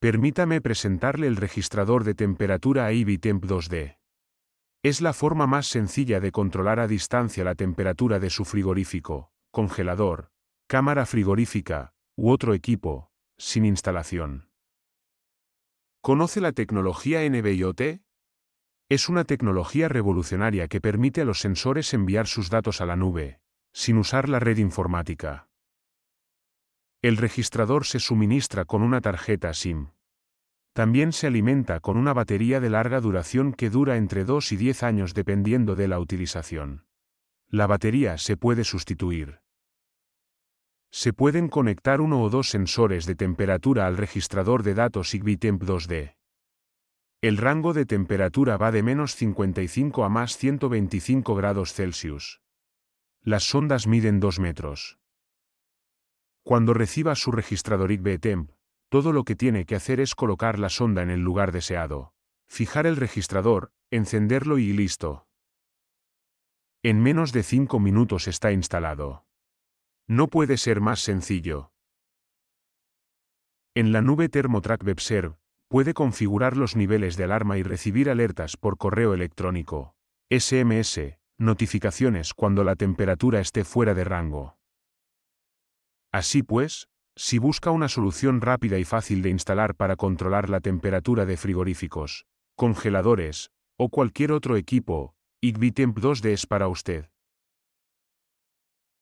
Permítame presentarle el registrador de temperatura IBITEMP 2D. Es la forma más sencilla de controlar a distancia la temperatura de su frigorífico, congelador, cámara frigorífica u otro equipo, sin instalación. ¿Conoce la tecnología NBIoT? Es una tecnología revolucionaria que permite a los sensores enviar sus datos a la nube, sin usar la red informática. El registrador se suministra con una tarjeta SIM. También se alimenta con una batería de larga duración que dura entre 2 y 10 años dependiendo de la utilización. La batería se puede sustituir. Se pueden conectar uno o dos sensores de temperatura al registrador de datos Sigvitemp 2D. El rango de temperatura va de menos 55 a más 125 grados Celsius. Las sondas miden 2 metros. Cuando reciba su registrador temp todo lo que tiene que hacer es colocar la sonda en el lugar deseado, fijar el registrador, encenderlo y listo. En menos de 5 minutos está instalado. No puede ser más sencillo. En la nube Thermotrack WebServe, puede configurar los niveles de alarma y recibir alertas por correo electrónico, SMS, notificaciones cuando la temperatura esté fuera de rango. Así pues, si busca una solución rápida y fácil de instalar para controlar la temperatura de frigoríficos, congeladores, o cualquier otro equipo, IGBITEMP 2D es para usted.